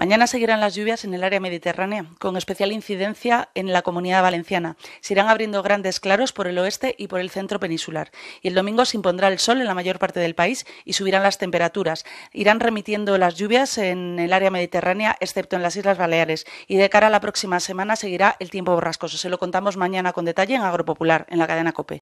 Mañana seguirán las lluvias en el área mediterránea, con especial incidencia en la comunidad valenciana. Se irán abriendo grandes claros por el oeste y por el centro peninsular. Y el domingo se impondrá el sol en la mayor parte del país y subirán las temperaturas. Irán remitiendo las lluvias en el área mediterránea, excepto en las Islas Baleares. Y de cara a la próxima semana seguirá el tiempo borrascoso. Se lo contamos mañana con detalle en Agropopular, en la cadena COPE.